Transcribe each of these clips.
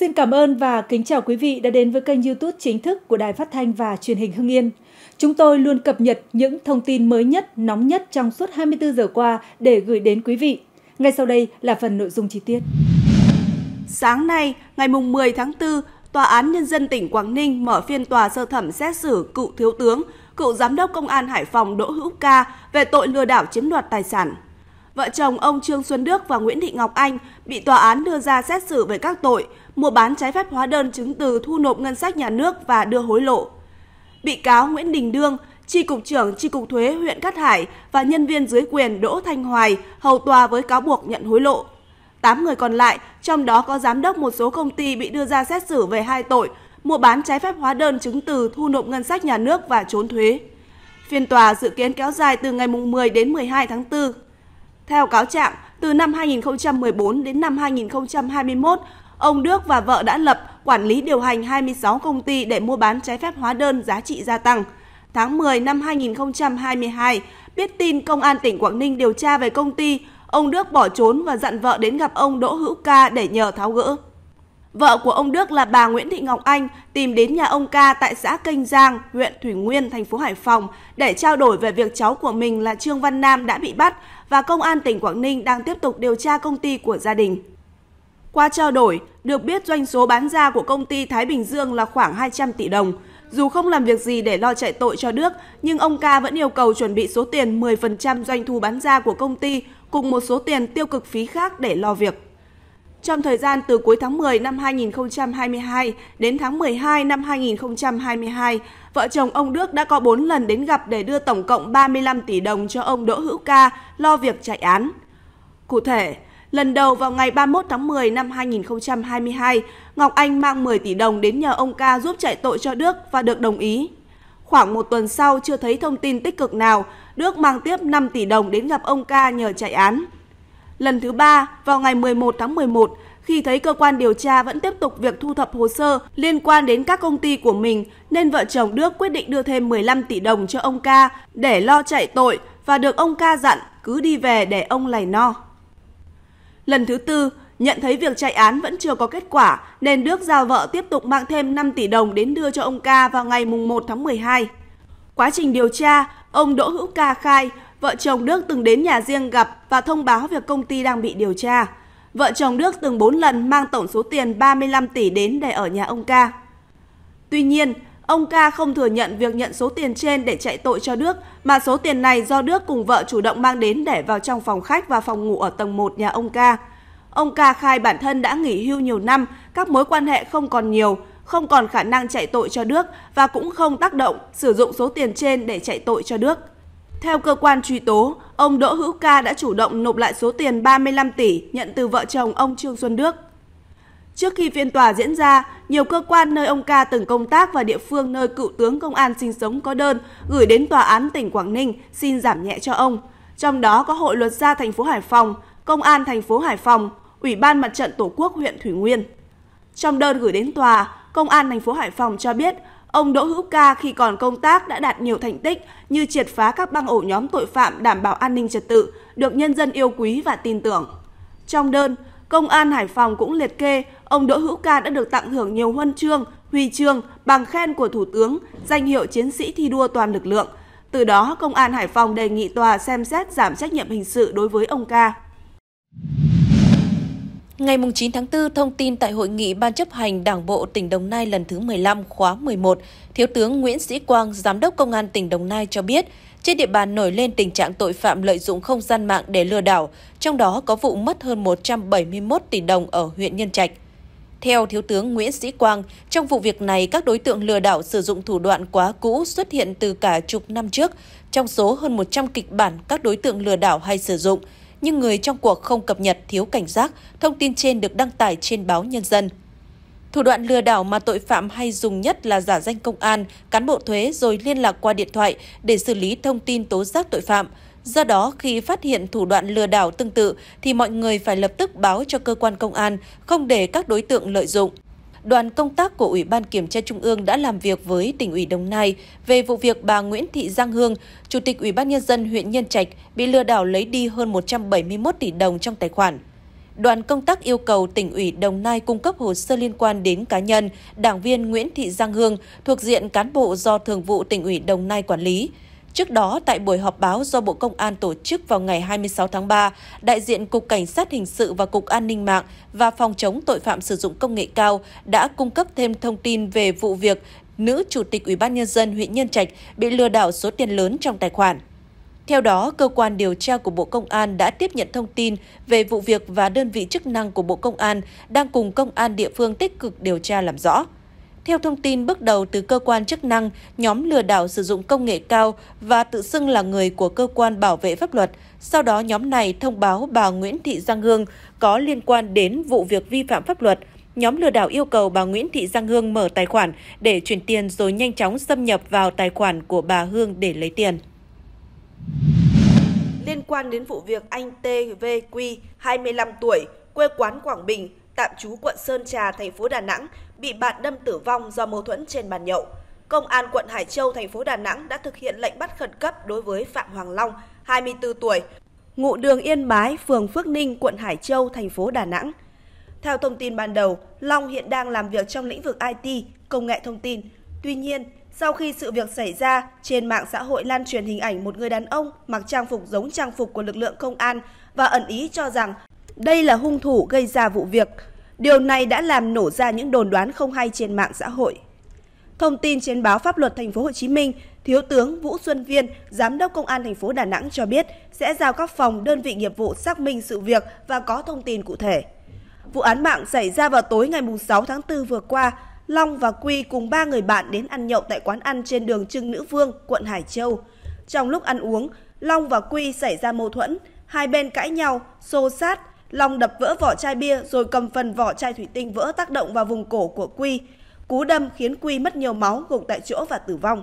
Xin cảm ơn và kính chào quý vị đã đến với kênh YouTube chính thức của Đài Phát thanh và Truyền hình Hưng Yên. Chúng tôi luôn cập nhật những thông tin mới nhất, nóng nhất trong suốt 24 giờ qua để gửi đến quý vị. Ngay sau đây là phần nội dung chi tiết. Sáng nay, ngày 10 tháng 4, Tòa án Nhân dân tỉnh Quảng Ninh mở phiên tòa sơ thẩm xét xử cựu thiếu tướng, cựu giám đốc công an Hải Phòng Đỗ Hữu Ca về tội lừa đảo chiếm đoạt tài sản. Vợ chồng ông Trương Xuân Đức và Nguyễn Thị Ngọc Anh bị tòa án đưa ra xét xử về các tội mua bán trái phép hóa đơn chứng từ thu nộp ngân sách nhà nước và đưa hối lộ. Bị cáo Nguyễn Đình Đương, tri cục trưởng tri cục thuế huyện Cát Hải và nhân viên dưới quyền Đỗ Thanh Hoài hầu tòa với cáo buộc nhận hối lộ. Tám người còn lại, trong đó có giám đốc một số công ty bị đưa ra xét xử về hai tội mua bán trái phép hóa đơn chứng từ thu nộp ngân sách nhà nước và trốn thuế. Phiên tòa dự kiến kéo dài từ ngày 10 đến 12 tháng 4. Theo cáo trạng, từ năm 2014 đến năm 2021, Ông Đức và vợ đã lập, quản lý điều hành 26 công ty để mua bán trái phép hóa đơn giá trị gia tăng. Tháng 10 năm 2022, biết tin Công an tỉnh Quảng Ninh điều tra về công ty, ông Đức bỏ trốn và dặn vợ đến gặp ông Đỗ Hữu Ca để nhờ tháo gỡ. Vợ của ông Đức là bà Nguyễn Thị Ngọc Anh tìm đến nhà ông Ca tại xã Kênh Giang, huyện Thủy Nguyên, thành phố Hải Phòng để trao đổi về việc cháu của mình là Trương Văn Nam đã bị bắt và công an tỉnh Quảng Ninh đang tiếp tục điều tra công ty của gia đình. Qua trao đổi, được biết doanh số bán ra của công ty Thái Bình Dương là khoảng 200 tỷ đồng. Dù không làm việc gì để lo chạy tội cho Đức, nhưng ông ca vẫn yêu cầu chuẩn bị số tiền 10% doanh thu bán ra của công ty cùng một số tiền tiêu cực phí khác để lo việc. Trong thời gian từ cuối tháng 10 năm 2022 đến tháng 12 năm 2022, vợ chồng ông Đức đã có 4 lần đến gặp để đưa tổng cộng 35 tỷ đồng cho ông Đỗ Hữu Ca lo việc chạy án. Cụ thể, Lần đầu vào ngày 31 tháng 10 năm 2022, Ngọc Anh mang 10 tỷ đồng đến nhờ ông ca giúp chạy tội cho Đức và được đồng ý. Khoảng một tuần sau chưa thấy thông tin tích cực nào, Đức mang tiếp 5 tỷ đồng đến gặp ông ca nhờ chạy án. Lần thứ ba, vào ngày 11 tháng 11, khi thấy cơ quan điều tra vẫn tiếp tục việc thu thập hồ sơ liên quan đến các công ty của mình, nên vợ chồng Đức quyết định đưa thêm 15 tỷ đồng cho ông ca để lo chạy tội và được ông ca dặn cứ đi về để ông lầy no. Lần thứ tư, nhận thấy việc chạy án vẫn chưa có kết quả nên Đức giao vợ tiếp tục mang thêm 5 tỷ đồng đến đưa cho ông Ca vào ngày mùng 1 tháng 12. Quá trình điều tra, ông Đỗ Hữu Ca khai vợ chồng Đức từng đến nhà riêng gặp và thông báo việc công ty đang bị điều tra. Vợ chồng Đức từng 4 lần mang tổng số tiền 35 tỷ đến để ở nhà ông Ca. Tuy nhiên, Ông Ca không thừa nhận việc nhận số tiền trên để chạy tội cho Đức, mà số tiền này do Đức cùng vợ chủ động mang đến để vào trong phòng khách và phòng ngủ ở tầng 1 nhà ông Ca. Ông Ca khai bản thân đã nghỉ hưu nhiều năm, các mối quan hệ không còn nhiều, không còn khả năng chạy tội cho Đức và cũng không tác động sử dụng số tiền trên để chạy tội cho Đức. Theo cơ quan truy tố, ông Đỗ Hữu Ca đã chủ động nộp lại số tiền 35 tỷ nhận từ vợ chồng ông Trương Xuân Đức. Trước khi phiên tòa diễn ra, nhiều cơ quan nơi ông ca từng công tác và địa phương nơi cựu tướng công an sinh sống có đơn gửi đến tòa án tỉnh Quảng Ninh xin giảm nhẹ cho ông. Trong đó có Hội luật gia thành phố Hải Phòng, Công an thành phố Hải Phòng, Ủy ban Mặt trận Tổ quốc huyện Thủy Nguyên. Trong đơn gửi đến tòa, Công an thành phố Hải Phòng cho biết ông Đỗ Hữu Ca khi còn công tác đã đạt nhiều thành tích như triệt phá các băng ổ nhóm tội phạm đảm bảo an ninh trật tự, được nhân dân yêu quý và tin tưởng. Trong đơn, Công an Hải Phòng cũng liệt kê ông Đỗ Hữu Ca đã được tặng thưởng nhiều huân chương, huy chương, bằng khen của Thủ tướng, danh hiệu chiến sĩ thi đua toàn lực lượng. Từ đó, Công an Hải Phòng đề nghị tòa xem xét giảm trách nhiệm hình sự đối với ông Ca. Ngày 9 tháng 4, thông tin tại hội nghị Ban chấp hành Đảng bộ tỉnh Đồng Nai lần thứ 15 khóa 11, Thiếu tướng Nguyễn Sĩ Quang, Giám đốc Công an tỉnh Đồng Nai cho biết, trên địa bàn nổi lên tình trạng tội phạm lợi dụng không gian mạng để lừa đảo, trong đó có vụ mất hơn 171 tỷ đồng ở huyện Nhân Trạch. Theo Thiếu tướng Nguyễn Sĩ Quang, trong vụ việc này, các đối tượng lừa đảo sử dụng thủ đoạn quá cũ xuất hiện từ cả chục năm trước. Trong số hơn 100 kịch bản các đối tượng lừa đảo hay sử dụng, nhưng người trong cuộc không cập nhật thiếu cảnh giác, thông tin trên được đăng tải trên báo Nhân dân. Thủ đoạn lừa đảo mà tội phạm hay dùng nhất là giả danh công an, cán bộ thuế rồi liên lạc qua điện thoại để xử lý thông tin tố giác tội phạm. Do đó, khi phát hiện thủ đoạn lừa đảo tương tự thì mọi người phải lập tức báo cho cơ quan công an, không để các đối tượng lợi dụng. Đoàn công tác của Ủy ban Kiểm tra Trung ương đã làm việc với tỉnh ủy Đồng Nai về vụ việc bà Nguyễn Thị Giang Hương, Chủ tịch Ủy ban Nhân dân huyện Nhân Trạch, bị lừa đảo lấy đi hơn 171 tỷ đồng trong tài khoản đoàn công tác yêu cầu tỉnh ủy Đồng Nai cung cấp hồ sơ liên quan đến cá nhân đảng viên Nguyễn Thị Giang Hương thuộc diện cán bộ do Thường vụ tỉnh ủy Đồng Nai quản lý. Trước đó, tại buổi họp báo do Bộ Công an tổ chức vào ngày 26 tháng 3, đại diện Cục Cảnh sát Hình sự và Cục An ninh mạng và Phòng chống tội phạm sử dụng công nghệ cao đã cung cấp thêm thông tin về vụ việc nữ chủ tịch Ủy ban Nhân dân huyện Nhân Trạch bị lừa đảo số tiền lớn trong tài khoản. Theo đó, cơ quan điều tra của Bộ Công an đã tiếp nhận thông tin về vụ việc và đơn vị chức năng của Bộ Công an đang cùng công an địa phương tích cực điều tra làm rõ. Theo thông tin bước đầu từ cơ quan chức năng, nhóm lừa đảo sử dụng công nghệ cao và tự xưng là người của cơ quan bảo vệ pháp luật. Sau đó nhóm này thông báo bà Nguyễn Thị Giang Hương có liên quan đến vụ việc vi phạm pháp luật. Nhóm lừa đảo yêu cầu bà Nguyễn Thị Giang Hương mở tài khoản để chuyển tiền rồi nhanh chóng xâm nhập vào tài khoản của bà Hương để lấy tiền. Liên quan đến vụ việc anh TVQ, 25 tuổi, quê quán Quảng Bình, tạm trú quận Sơn Trà, thành phố Đà Nẵng, bị bạn đâm tử vong do mâu thuẫn trên bàn nhậu. Công an quận Hải Châu, thành phố Đà Nẵng đã thực hiện lệnh bắt khẩn cấp đối với Phạm Hoàng Long, 24 tuổi, ngụ đường Yên Bái, phường Phước Ninh, quận Hải Châu, thành phố Đà Nẵng. Theo thông tin ban đầu, Long hiện đang làm việc trong lĩnh vực IT, công nghệ thông tin. Tuy nhiên, sau khi sự việc xảy ra, trên mạng xã hội lan truyền hình ảnh một người đàn ông mặc trang phục giống trang phục của lực lượng công an và ẩn ý cho rằng đây là hung thủ gây ra vụ việc. Điều này đã làm nổ ra những đồn đoán không hay trên mạng xã hội. Thông tin trên báo Pháp luật Thành phố Hồ Chí Minh, Thiếu tướng Vũ Xuân Viên, Giám đốc Công an thành phố Đà Nẵng cho biết sẽ giao các phòng đơn vị nghiệp vụ xác minh sự việc và có thông tin cụ thể. Vụ án mạng xảy ra vào tối ngày 6 tháng 4 vừa qua Long và Quy cùng ba người bạn đến ăn nhậu tại quán ăn trên đường Trưng Nữ Vương, quận Hải Châu. Trong lúc ăn uống, Long và Quy xảy ra mâu thuẫn, hai bên cãi nhau, xô sát. Long đập vỡ vỏ chai bia rồi cầm phần vỏ chai thủy tinh vỡ tác động vào vùng cổ của Quy. Cú đâm khiến Quy mất nhiều máu, gục tại chỗ và tử vong.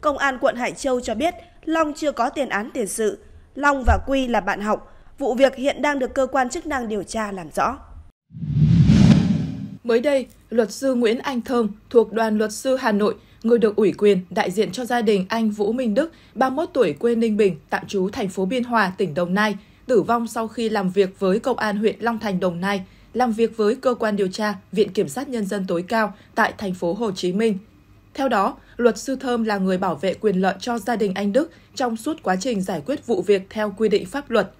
Công an quận Hải Châu cho biết Long chưa có tiền án tiền sự. Long và Quy là bạn học. Vụ việc hiện đang được cơ quan chức năng điều tra làm rõ. Mới đây, luật sư Nguyễn Anh Thơm thuộc đoàn luật sư Hà Nội, người được ủy quyền đại diện cho gia đình anh Vũ Minh Đức, 31 tuổi quê Ninh Bình, tạm trú thành phố Biên Hòa, tỉnh Đồng Nai, tử vong sau khi làm việc với Công an huyện Long Thành, Đồng Nai, làm việc với cơ quan điều tra Viện Kiểm sát Nhân dân tối cao tại thành phố Hồ Chí Minh. Theo đó, luật sư Thơm là người bảo vệ quyền lợi cho gia đình anh Đức trong suốt quá trình giải quyết vụ việc theo quy định pháp luật.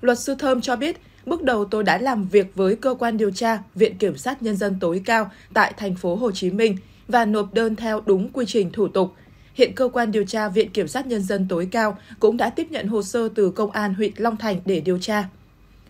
Luật sư Thơm cho biết, Bước đầu tôi đã làm việc với cơ quan điều tra Viện Kiểm sát Nhân dân tối cao tại thành phố Hồ Chí Minh và nộp đơn theo đúng quy trình thủ tục. Hiện cơ quan điều tra Viện Kiểm sát Nhân dân tối cao cũng đã tiếp nhận hồ sơ từ Công an huyện Long Thành để điều tra.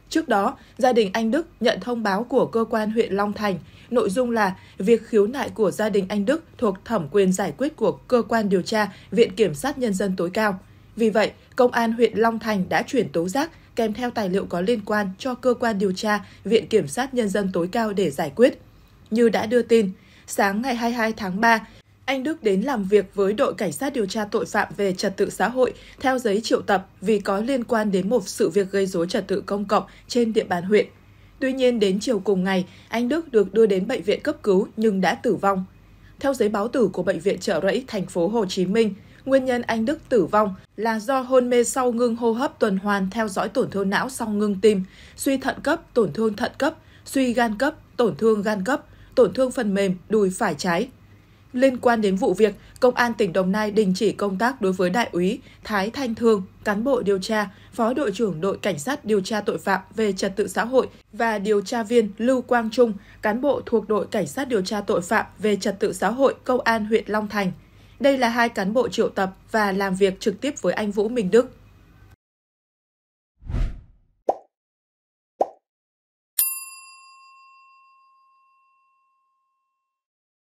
Trước đó, gia đình anh Đức nhận thông báo của cơ quan huyện Long Thành, nội dung là việc khiếu nại của gia đình anh Đức thuộc thẩm quyền giải quyết của cơ quan điều tra Viện Kiểm sát Nhân dân tối cao. Vì vậy, Công an huyện Long Thành đã chuyển tố giác kèm theo tài liệu có liên quan cho cơ quan điều tra Viện Kiểm sát Nhân dân tối cao để giải quyết. Như đã đưa tin, sáng ngày 22 tháng 3, anh Đức đến làm việc với đội cảnh sát điều tra tội phạm về trật tự xã hội theo giấy triệu tập vì có liên quan đến một sự việc gây rối trật tự công cộng trên địa bàn huyện. Tuy nhiên, đến chiều cùng ngày, anh Đức được đưa đến bệnh viện cấp cứu nhưng đã tử vong. Theo giấy báo tử của bệnh viện trợ rẫy thành phố Hồ Chí Minh, Nguyên nhân anh Đức tử vong là do hôn mê sau ngưng hô hấp tuần hoàn theo dõi tổn thương não sau ngưng tim, suy thận cấp, tổn thương thận cấp, suy gan cấp, tổn thương gan cấp, tổn thương phần mềm, đùi phải trái. Liên quan đến vụ việc, Công an tỉnh Đồng Nai đình chỉ công tác đối với Đại úy Thái Thanh Thương, cán bộ điều tra, Phó đội trưởng đội Cảnh sát điều tra tội phạm về trật tự xã hội và điều tra viên Lưu Quang Trung, cán bộ thuộc đội Cảnh sát điều tra tội phạm về trật tự xã hội Công an huyện Long Thành. Đây là hai cán bộ triệu tập và làm việc trực tiếp với anh Vũ Minh Đức.